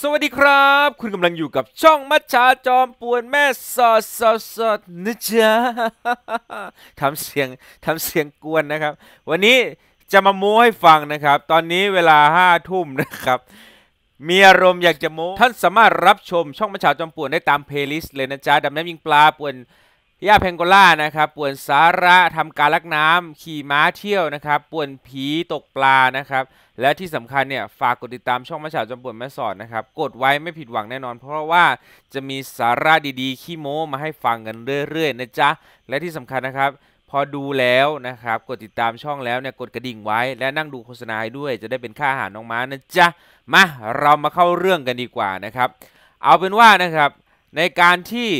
สวัสดีครับ คุณกำลังอยู่กับช่องมัชชาจอมปวนแม่สอดสอดสอดนะจ๊ะทำเสียงทำเสียงกวนนะครับ วันนี้จะมาโม้ให้ฟังนะครับ ตอนนี้เวลาห้าทุ่มนะครับ มีอารมณ์อยากจะโม้ ท่านสามารถรับชมช่องมัชชาจอมปวนได้ตามเพลย์ลิสต์เลยนะจ๊ะดำน้ำยิงปลาปวนย่าเพงโกล่า นะครับ ป่วนสาระทำการลักน้ำ ขี่ม้าเที่ยว นะครับ ป่วนผีตกปลานะครับ และที่สำคัญเนี่ย ฝากกดติดตามช่องมาฉาจอมป่วนแม่สอด นะครับ กดไว้ไม่ผิดหวังแน่นอน เพราะว่าจะมีสาระดีๆ ขี้โม้มาให้ฟังกันเรื่อยๆนะจ๊ะและที่สำคัญนะครับ พอดูแล้วนะครับ กดติดตามช่องแล้วเนี่ย กดกระดิ่งไว้ และนั่งดูโฆษณาด้วย จะได้เป็นค่าอาหารน้องม้านะจ๊ะ มาเรามาเข้าเรื่องกันดีกว่านะครับ เอาเป็นว่านะครับ ในการที่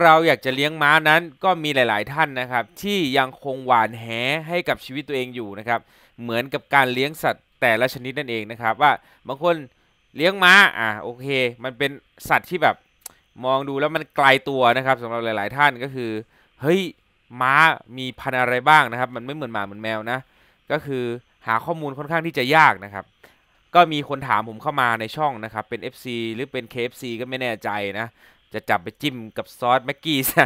เราอยากจะเลี้ยงม้านั้นก็มีหลาย ๆท่านนะครับ ที่ยังคงหวานแหให้กับชีวิตตัวเองอยู่นะครับ เหมือนกับการเลี้ยงสัตว์แต่ละชนิดนั่นเองนะครับ ว่าบางคนเลี้ยงม้าอ่ะโอเค มันเป็นสัตว์ที่แบบมองดูแล้วมันไกลตัวนะครับสำหรับหลายๆ ท่านก็คือเฮ้ยม้ามีพันอะไรบ้างนะครับ มันไม่เหมือนหมาเหมือนแมวนะ ก็คือหาข้อมูลค่อนข้างที่จะยากนะครับ ก็มีคนถามผมเข้ามาในช่องนะครับ เป็น FC หรือเป็น KFC ก็ไม่แน่ใจนะจะจับไปจิ้มกับซอสแม็กกี้ซะ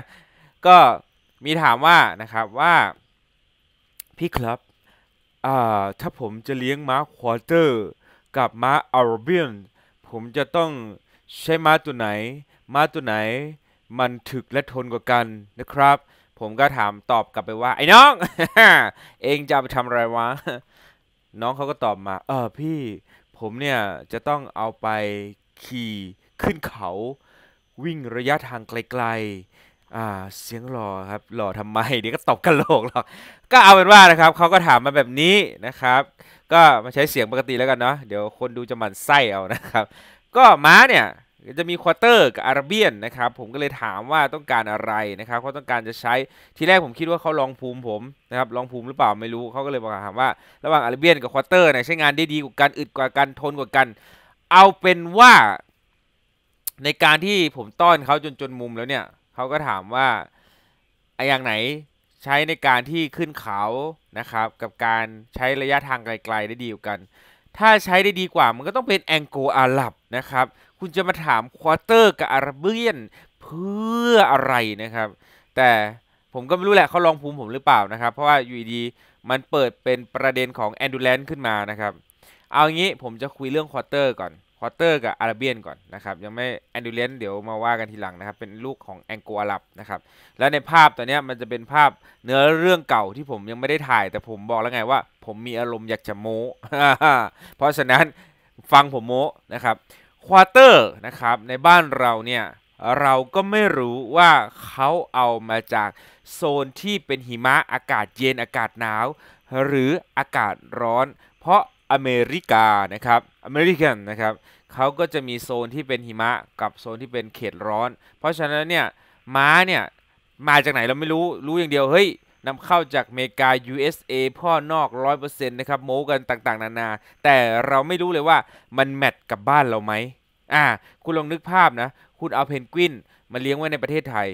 ก็มีถามว่านะครับว่า พี่ครับถ้าผมจะเลี้ยงม้าควอเตอร์กับม้าอาร์เบียนผมจะต้องใช้ม้าตัวไหนม้าตัวไหน มันถึกและทนกว่ากันนะครับ ผมก็ถามตอบกลับไปว่า ไอ้น้อง เองจะไปทำอะไรวะน้องเขาก็ตอบมาเออพี่ผมเนี่ยจะต้องเอาไปขี่ขึ้นเขาวิ่งระยะทางไกลๆอ่าเสียงหล่อครับหล่อทำไมเดี๋ยวก็ตบกระโหลกหรอกก็เอาเป็นว่านะครับเขาก็ถามมาแบบนี้นะครับ ก็มาใช้เสียงปกติแล้วกันเนาะ เดี๋ยวคนดูจะหมั่นไส้เอานะครับ ก็ม้าเนี่ยจะมีควอเตอร์กับอาราเบียนนะครับ ผมก็เลยถามว่าต้องการอะไรนะครับเขาต้องการจะใช้ที่แรกผมคิดว่าเขาลองภูมิผมนะครับ ลองภูมิหรือเปล่าไม่รู้เขาก็เลยบอกถามว่า ระหว่างอาราเบียนกับควอเตอร์ไหนใช้งานได้ดีกว่ากันอึดกว่ากันทนกว่ากัน เอาเป็นว่าในการที่ผมต้อนเขาจนจนมุมแล้วเนี่ยเขาก็ถามว่าไออย่างไหนใช้ในการที่ขึ้นเขานะครับกับการใช้ระยะทางไกลๆได้ดีกัน ถ้าใช้ได้ดีกว่ามันก็ต้องเป็นแองโกอาหรับนะครับคุณจะมาถามควอเตอร์กับอาราเบียนเพื่ออะไรนะครับ แต่ผมก็ไม่รู้แหละเขาลองภูมิผมหรือเปล่านะครับ เพราะว่าอยู่ดีมันเปิดเป็นประเด็นของแอนดูแลนขึ้นมานะครับเอางี้ผมจะคุยเรื่องควอเตอร์ก่อนอเตอร์กับอาราเบียนก่อนนะครับ ยังไม่แอนดูเลนเดี๋ยวมาว่ากันทีหลังนะครับ เป็นลูกของแองโกอาลับนะครับ แล้วในภาพตัวเนี้ยมันจะเป็นภาพเนื้อเรื่องเก่าที่ผมยังไม่ได้ถ่าย แต่ผมบอกแล้วไงว่า ผมมีอารมณ์อยากจะโม้ เพราะฉะนั้นฟังผมโม้นะครับ ควอเตอร์นะครับในบ้านเราเนี่ย เราก็ไม่รู้ว่าเขาเอามาจากโซนที่เป็นหิมะอากาศเย็นอากาศหนาว หรืออากาศร้อนเพราะอเมริกานะครับอเมริกันนะครับเขาก็จะมีโซนที่เป็นหิมะ กับโซนที่เป็นเขตร้อน เพราะฉะนั้นเนี่ยม้าเนี่ยมาจากไหนเราไม่รู้รู้อย่างเดียว เฮ้ยนำเข้าจากเมกา USA พ่อนอก 100%นะครับโม้กันต่างๆ นานาแต่เราไม่รู้เลยว่ามันแมทกับบ้านเราไหมอ่า คุณลองนึกภาพนะ คุณเอาเพนกวินมาเลี้ยงไว้ในประเทศไทย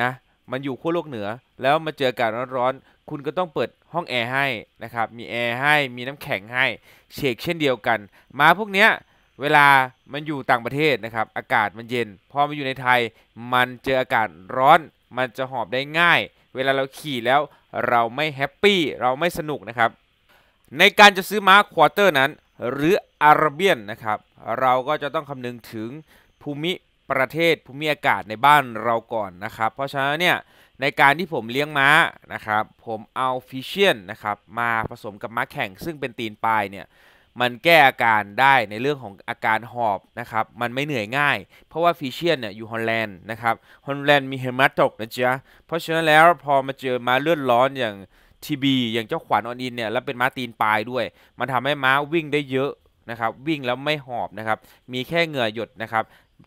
นะมันอยู่ขั้วโลกเหนือแล้วมาเจออากาศร้อนคุณก็ต้องเปิดห้องแอร์ให้นะครับ มีแอร์ให้มีน้ำแข็งให้เชกเช่นเดียวกันม้าพวกเนี้ยเวลามันอยู่ต่างประเทศนะครับอากาศมันเย็นพอมาอยู่ในไทยมันเจออากาศร้อนมันจะหอบได้ง่าย เวลาเราขี่แล้วเราไม่แฮปปี้เราไม่สนุกนะครับ ในการจะซื้อม้าควอเตอร์นั้น หรืออาราเบียนนะครับ เราก็จะต้องคำนึงถึงภูมิประเทศภูมิอากาศในบ้านเราก่อนนะครับเพราะฉะนั้นเนี่ยในการที่ผมเลี้ยงม้านะครับ ผมเอาฟิเชียนนะครับมาผสมกับม้าแข่ง ซึ่งเป็นตีนปลายเนี่ย มันแก้อาการได้ในเรื่องของอาการหอบนะครับ มันไม่เหนื่อยง่าย เพราะว่าฟิเชียนเนี่ยอยู่ฮอลแลนด์นะครับ ฮอลแลนด์มีเฮมาตกนะจ๊ะเพราะฉะนั้นแล้วพอมาเจอมาเลือดร้อนอย่างทีบีอย่างเจ้าขวัญออนอินเนี่ยแล้วเป็นม้าตีนปลายด้วย มันทำให้ม้าวิ่งได้เยอะนะครับวิ่งแล้วไม่หอบนะครับมีแค่เหงื่อหยดนะครับ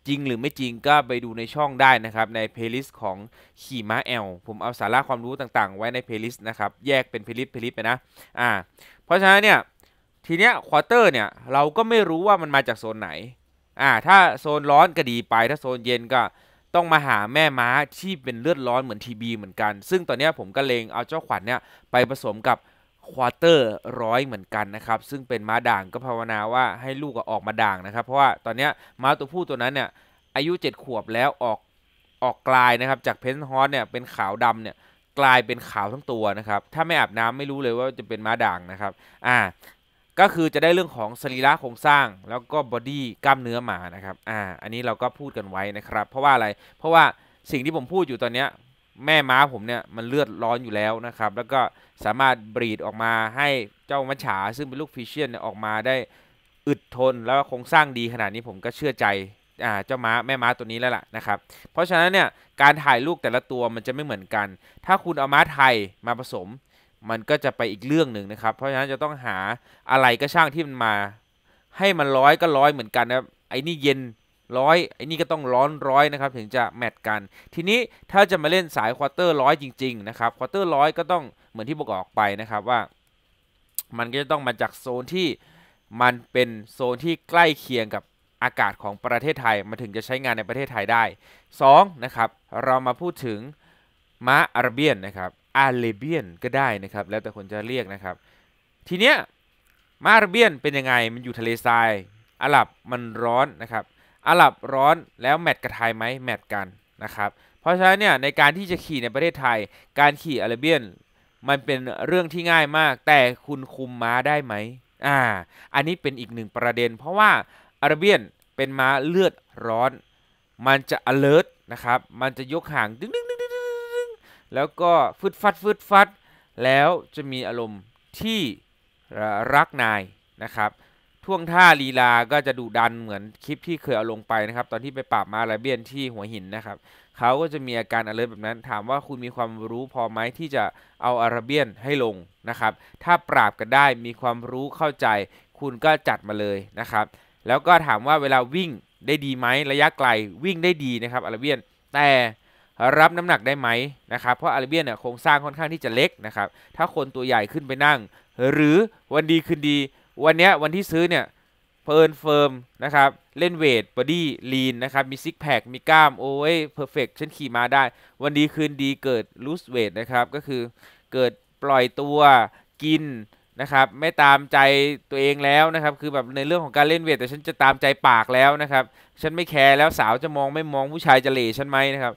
จริงหรือไม่จริงก็ไปดูในช่องได้นะครับในเพลย์ลิสต์ของขี่ม้าแอลผมเอาสาระความรู้ต่างๆ ไว้ในเพลย์ลิสต์นะครับ แยกเป็นเพลย์ลิสต์เพลย์ลิสต์ไปนะ อ่าเพราะฉะนั้นเนี่ย ทีเนี้ยควอเตอร์เนี่ย เราก็ไม่รู้ว่ามันมาจากโซนไหน อ่า ถ้าโซนร้อนก็ดีไปถ้าโซนเย็นก็ต้องมาหาแม่ม้าที่เป็นเลือดร้อนเหมือนทีบีเหมือนกัน ซึ่งตอนนี้ผมก็เลงเอาเจ้าขวัญเนี่ยไปผสมกับควอเตอร์ร้อยเหมือนกันนะครับซึ่งเป็นม้าด่างก็ภาวนาว่าให้ลูกออกมาด่างนะครับ เพราะว่าตอนนี้ม้าตัวผู้ตัวนั้นเนี่ยอายุ 7 ขวบแล้วออกออกกลายนะครับ จากเพนท์ฮอสเนี่ยเป็นขาวดำเนี่ยกลายเป็นขาวทั้งตัวนะครับถ้าไม่อาบน้ำไม่รู้เลยว่าจะเป็นม้าด่างนะครับอ่า ก็คือจะได้เรื่องของสรีระโครงสร้างแล้วก็บอดี้กล้ามเนื้อหมานะครับอ่าอันนี้เราก็พูดกันไว้นะครับ เพราะว่าอะไรเพราะว่าสิ่งที่ผมพูดอยู่ตอนเนี้ยแม่ม้าผมเนี่ยมันเลือดร้อนอยู่แล้วนะครับ แล้วก็สามารถบีดออกมาให้เจ้ามัจฉา ซึ่งเป็นลูกฟิเชียนเนี่ยออกมาได้อึดทนแล้วคงสร้างดีขนาดนี้ผมก็เชื่อใจเจ้าม้าแม่ม้าตัวนี้แล้วล่ะนะครับเพราะฉะนั้นเนี่ยการถ่ายลูกแต่ละตัวมันจะไม่เหมือนกัน ถ้าคุณเอาม้าไทยมาผสม มันก็จะไปอีกเรื่องหนึ่งนะครับเพราะฉะนั้นจะต้องหาอะไรก็ช่างที่มันมา ให้มันร้อยก็ร้อยเหมือนกันนะไอ้นี่เย็นร้อยไอ้นี่ก็ต้องร้อนร้อยนะครับถึงจะแมทกัน ทีนี้ถ้าจะมาเล่นสายควอเตอร์ร้อยจริง ๆนะครับ ควอเตอร์ร้อยก็ต้องเหมือนที่บอกออกไปนะครับว่า มันก็จะต้องมาจากโซนที่มันเป็นโซนที่ใกล้เคียงกับอากาศของประเทศไทยมาถึงจะใช้งานในประเทศไทยได้ 2 นะครับ เรามาพูดถึงม้าอาระเบียนนะครับอาเลเบียนก็ได้นะครับแล้วแต่คนจะเรียกนะครับ ทีเนี้ยม้าอาระเบียนเป็นยังไงมันอยู่ทะเลทรายอาหรับมันร้อนนะครับอาหรับร้อนแล้วแมตช์กับไทยไหมแมตช์กันนะครับเพราะฉะนั้นเนี่ยในการที่จะขี่ในประเทศไทย การขี่อาราเบียนมันเป็นเรื่องที่ง่ายมาก แต่คุณคุมม้าได้ไหมอ่าอันนี้เป็นอีกหนึ่งประเด็น เพราะว่าอาราเบียนเป็นม้าเลือดร้อนมันจะ alert นะครับมันจะยกห่างดึงดึงดึงดึงแล้วก็ฟึดฟัดฟึดฟัด แล้วจะมีอารมณ์ที่รักนายนะครับท่วงท่าลีลาก็จะดุดันเหมือนคลิปที่เคยเอาลงไปนะครับ ตอนที่ไปปราบมาลาเบียนที่หัวหินนะครับ เขาก็จะมีอาการอะไรแบบนั้น ถามว่าคุณมีความรู้พอไหมที่จะเอาอาราเบียนให้ลงนะครับ ถ้าปราบกันได้มีความรู้เข้าใจ คุณก็จัดมาเลยนะครับ แล้วก็ถามว่าเวลาวิ่งได้ดีไหมระยะไกลวิ่งได้ดีนะครับอาราเบียน แต่รับน้ำหนักได้ไหมนะครับ เพราะอาราเบียนเนี่ยโครงสร้างค่อนข้างที่จะเล็กนะครับ ถ้าคนตัวใหญ่ขึ้นไปนั่งหรือวันดีคืนดีวันเนี้ยวันที่ซื้อเนี่ยเพิ่นเฟิร์มนะครับเล่นเวทบอดี้ลีนนะครับมีซิกแพค มีกล้ามโอ้ยเพอร์เฟกฉันขี่มาได้ วันดีคืนดีเกิดลูสเวทนะครับก็คือเกิดปล่อยตัวกินนะครับไม่ตามใจตัวเองแล้วนะครับคือแบบในเรื่องของการเล่นเวทแต่ฉันจะตามใจปากแล้วนะครับฉันไม่แคร์แล้วสาวจะมองไม่มองผู้ชายจะเหละฉันไหมนะครับ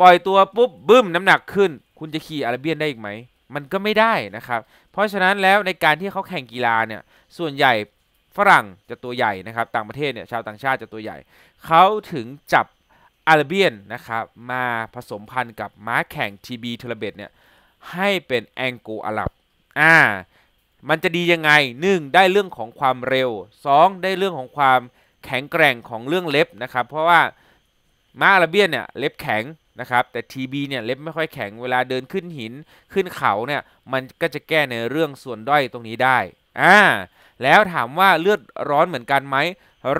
ปล่อยตัวปุ๊บบึ้มน้ำหนักขึ้นคุณจะขี่อาราเบียนได้อีกไหมมันก็ไม่ได้นะครับ เพราะฉะนั้นแล้วในการที่เขาแข่งกีฬาเนี่ย ส่วนใหญ่ฝรั่งจะตัวใหญ่นะครับ ต่างประเทศเนี่ยชาวต่างชาติจะตัวใหญ่ เขาถึงจับอาร์เบียน นะครับ มาผสมพันธุ์กับม้าแข่งทีบีเทเลเบตเนี่ยให้เป็นแองโกอาลับอ่า มันจะดียังไง 1. ได้เรื่องของความเร็ว 2. ได้เรื่องของความแข็งแกร่งของเรื่องเล็บนะครับเพราะว่าม้าอาร์เบียนเนี่ยเล็บแข็งนะครับแต่ TB เนี่ยเล็บไม่ค่อยแข็งเวลาเดินขึ้นหินขึ้นเขาเนี่ยมันก็จะแก้ในเรื่องส่วนด้อยตรงนี้ได้อ่าแล้วถามว่าเลือดร้อนเหมือนกันไหม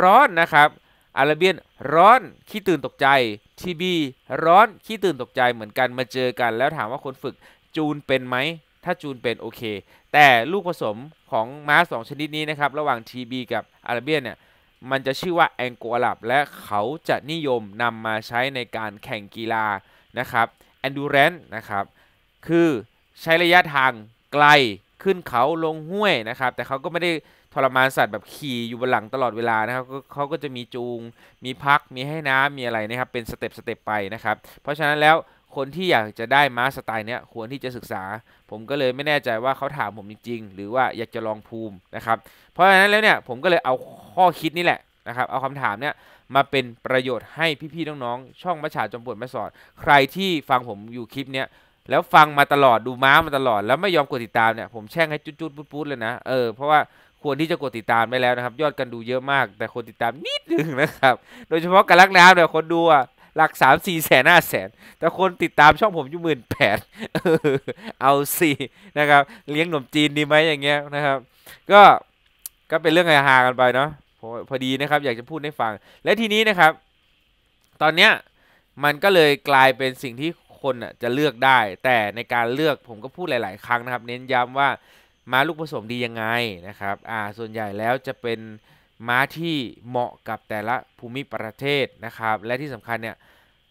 ร้อนนะครับอาราเบียนร้อนขี้ตื่นตกใจทีบีร้อนขี้ตื่นตกใจเหมือนกันมาเจอกันแล้วถามว่าคนฝึกจูนเป็นไหมถ้าจูนเป็นโอเค แต่ลูกผสมของม้า2 ชนิดนี้นะครับระหว่าง TB กับอาราเบียนเนี่ยมันจะชื่อว่าแองโกลับ และเขาจะนิยมนำมาใช้ในการแข่งกีฬานะครับแอนดูเรนนะครับคือใช้ระยะทางไกลขึ้นเขาลงห้วยนะครับ แต่เขาก็ไม่ได้ทรมานสัตว์แบบขี่อยู่บนหลังตลอดเวลานะครับเขาก็จะมีจูง มีพักมีให้น้ำมีอะไรนะครับ เป็นสเต็ปสเต็ปไปนะครับ เพราะฉะนั้นแล้วคนที่อยากจะได้ม้าสไตล์เนี้ยควรที่จะศึกษา ผมก็เลยไม่แน่ใจว่าเขาถามผมจริงๆหรือว่าอยากจะลองภูมินะครับ เพราะฉะนั้นแล้วเนี่ยผมก็เลยเอาข้อคิดนี่แหละนะครับเอาคำถามเนี่ยมาเป็นประโยชน์ให้พี่ๆน้องๆช่องมัชฉาจอมปวดม่สอด ใครที่ฟังผมอยู่คลิปเนี้ย แล้วฟังมาตลอดดูม้ามาตลอดแล้วไม่ยอมกดติดตามเนี่ยผมแช่งให้จุดๆปุ๊ดๆเลยนะเออเพราะว่าควรที่จะกดติดตามไปแล้วนะครับ ยอดกันดูเยอะมากแต่คนติดตามนิดนึงนะครับโดยเฉพาะการลักน้ำเนี่ยคนดูอ่ะหลักสามสี่แสนห้าแสนแต่คนติดตามช่องผมอยู่หมื่นแปดเอาสินะครับเลี้ยงหนมจีนดีไหมอย่างเงี้ยนะครับก็ก็เป็นเรื่องไอฮากันไปเนาะพอดีนะครับ อยากจะพูดให้ฟังและทีนี้นะครับ ตอนเนี้ยมันก็เลยกลายเป็นสิ่งที่คนจะเลือกได้ แต่ในการเลือกผมก็พูดหลาย ๆ ครั้งนะครับเน้นย้ำว่ามาลูกผสมดียังไงนะครับอ่าส่วนใหญ่แล้วจะเป็นม้าที่เหมาะกับแต่ละภูมิประเทศนะครับ และที่สำคัญเนี่ย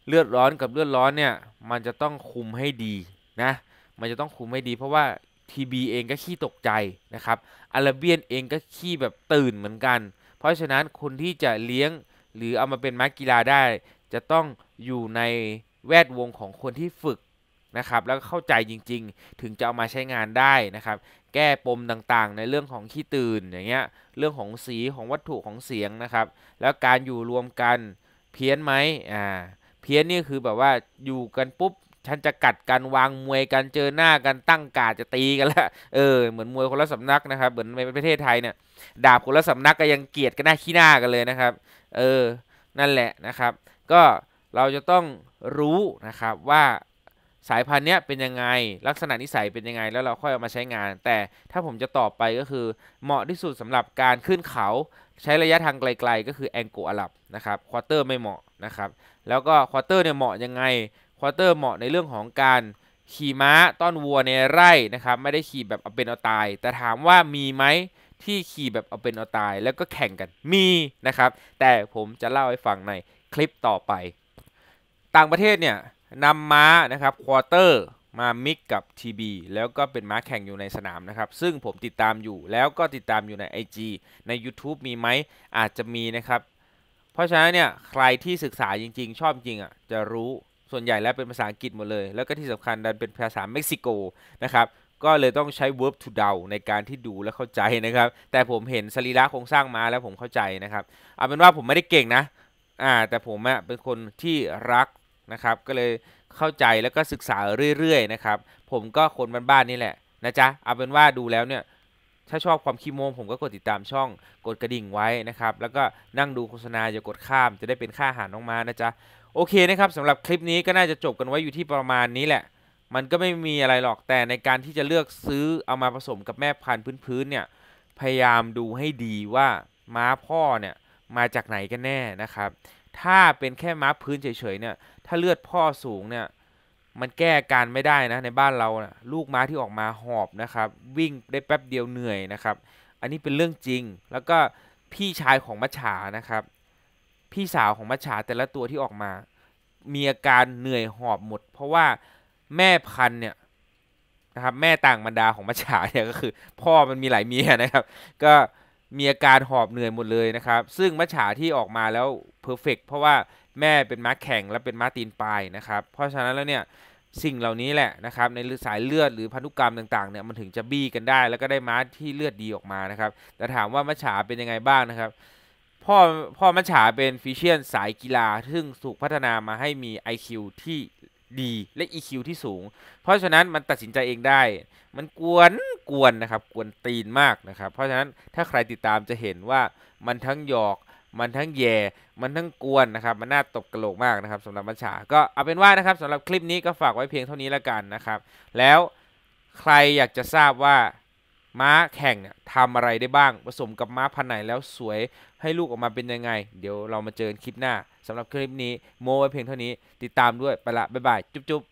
เลือดร้อนกับเลือดร้อนเนี่ยมันจะต้องคุมให้ดีนะมันจะต้องคุมให้ดีเพราะว่าทีบีเองก็ขี้ตกใจนะครับอาราเบียนเองก็ขี้แบบตื่นเหมือนกัน เพราะฉะนั้นคนที่จะเลี้ยงหรือเอามาเป็นม้ากีฬาได้ จะต้องอยู่ในแวดวงของคนที่ฝึกนะครับแล้วเข้าใจจริง ๆ ถึงจะเอามาใช้งานได้นะครับแก้ ปมต่างๆ ในเรื่องของขี้ตื่นอย่างเงี้ย เรื่องของสีของวัตถุของเสียงนะครับ แล้วการอยู่รวมกันเพี้ยนไหมอ่า เพี้ยนนี่ คือแบบว่าอยู่กันปุ๊บฉันจะกัดกันวางมวยกันเจอหน้ากันตั้งกาจะตีกันละเออเหมือนมวยคนละสำนักนะครับ เหมือนในประเทศไทยเนี่ยดาบคนละสำนักก็ยังเกลียดกันหน้าขี้หน้ากันเลยนะครับเออนั่นแหละนะครับ ก็เราจะต้องรู้นะครับว่าสายพันธุ์เนี้ยเป็นยังไง ลักษณะนิสัยเป็นยังไงแล้วเราค่อยเอามาใช้งาน แต่ถ้าผมจะตอบไปก็คือ เหมาะที่สุดสำหรับการขึ้นเขาใช้ระยะทางไกล ๆก็คือแองโกอาลับนะครับควอเตอร์ไม่เหมาะนะครับ แล้วก็ควอเตอร์เนี่ยเหมาะยังไงควอเตอร์เหมาะในเรื่องของการขี่ม้าต้อนวัวในไร่นะครับไม่ได้ขี่แบบเอาเป็นเอาตาย แต่ถามว่ามีไหมที่ขี่แบบเอาเป็นเอาตาย แล้วก็แข่งกันมีนะครับ แต่ผมจะเล่าให้ฟังในคลิปต่อไป ต่างประเทศเนี่ยนำม้านะครับควอเตอร์มา มิกกับ TB แล้วก็เป็นม้าแข่งอยู่ในสนามนะครับ ซึ่งผมติดตามอยู่แล้วก็ติดตามอยู่ใน IG ใน YouTube มีไหมอาจจะมีนะครับ เพราะฉะนั้นเนี่ยใครที่ศึกษาจริงๆชอบจริงอ่ะ จะรู้ส่วนใหญ่แล้วเป็นภาษาอังกฤษหมดเลย แล้วก็ที่สำคัญดันเป็นภาษาเม็กซิโก นะครับ ก็เลยต้องใช้ verb to do ในการที่ดูและเข้าใจนะครับแต่ผมเห็นสรีระโครงสร้างมาแล้วผมเข้าใจนะครับเอาเป็นว่าผมไม่ได้เก่งนะอ่าแต่ผมเป็นคนที่รักนะครับก็เลยเข้าใจแล้วก็ศึกษาเรื่อยๆนะครับผมก็คนบ้านๆนี่แหละนะจ๊ะเอาเป็นว่าดูแล้วเนี่ยถ้าชอบความขี้โมงผมก็กดติดตามช่องกดกระดิ่งไว้นะครับแล้วก็นั่งดูโฆษณาอย่ากดข้าม จะได้เป็นค่าอาหารน้องมานะจ๊ะโอเคนะครับสำหรับคลิปนี้ก็น่าจะจบกันไว้อยู่ที่ประมาณนี้แหละ มันก็ไม่มีอะไรหรอกแต่ในการที่จะเลือกซื้อเอามาผสมกับแม่พันธุ์พื้นๆเนี่ยพยายามดูให้ดีว่า ม้าพ่อเนี่ยมาจากไหนกันแน่นะครับถ้าเป็นแค่ม้าพื้นเฉยๆ เนี่ย ถ้าเลือดพ่อสูงเนี่ย มันแก้การไม่ได้นะ ในบ้านเรา ลูกม้าที่ออกมาหอบนะครับ วิ่งได้แป๊บเดียวเหนื่อยนะครับ อันนี้เป็นเรื่องจริง แล้วก็พี่ชายของมัจฉานะครับ พี่สาวของมัจฉาแต่ละตัวที่ออกมา มีอาการเหนื่อยหอบหมด เพราะว่าแม่พันเนี่ยนะครับ แม่ต่างบรรดาของมัจฉาเนี่ยก็คือ พ่อมันมีหลายเมียนะครับ ก็มีอาการหอบเหนื่อยหมดเลยนะครับซึ่งมัจฉาที่ออกมาแล้วเพอร์เฟกเพราะว่าแม่เป็นม้าแข่งและเป็นม้าตีนปลายนะครับเพราะฉะนั้นแล้วเนี่ยสิ่งเหล่านี้แหละนะครับในสายเลือดหรือพันธุกรรมต่าง ๆเนี่ยมันถึงจะบี้กันได้ แล้วก็ได้ม้าที่เลือดดีออกมานะครับแต่ถามว่ามัจฉาเป็นยังไงบ้างนะครับ พ่อพ่อมัจฉาเป็นฟิเชียนสายกีฬา ซึ่งสูกพัฒนามาให้มี IQ ที่ดีและ EQ ที่สูง เพราะฉะนั้นมันตัดสินใจเองได้ มันกวนกวนนะครับกวนตีนมากนะครับ เพราะฉะนั้นถ้าใครติดตามจะเห็นว่ามันทั้งหยอก มันทั้งแย่ มันทั้งกวนนะครับมันน่าตบกระโหลกมากนะครับสำหรับมัชชาก็เอาเป็นว่า นะครับสำหรับคลิปนี้ก็ฝากไว้เพียงเท่านี้แล้วกันนะครับ แล้วใครอยากจะทราบว่าม้าแข่งเนี่ยทำอะไรได้บ้างผสมกับม้าพันไหนแล้วสวยให้ลูกออกมาเป็นยังไง เดี๋ยวเรามาเจอกันคลิปหน้า สำหรับคลิปนี้โมไว้เพียงเท่านี้ ติดตามด้วย ไปละ บ๊ายบาย จุ๊บ